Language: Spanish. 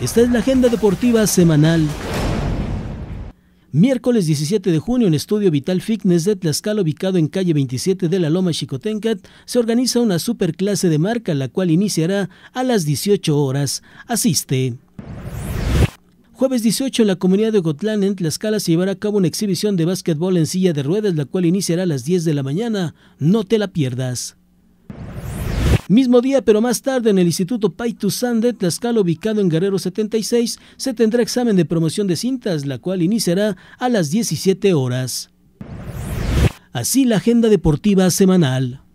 Esta es la agenda deportiva semanal. Miércoles 17 de junio en Estudio Vital Fitness de Tlaxcala, ubicado en calle 27 de la Loma Chicotencat se organiza una superclase de marca, la cual iniciará a las 18 horas. Asiste. Jueves 18 en la comunidad de Gotlán en Tlaxcala, se llevará a cabo una exhibición de básquetbol en silla de ruedas, la cual iniciará a las 10 de la mañana. No te la pierdas. Mismo día, pero más tarde, en el Instituto Paitusan de Tlaxcala, ubicado en Guerrero 76, se tendrá examen de promoción de cintas, la cual iniciará a las 17 horas. Así la agenda deportiva semanal.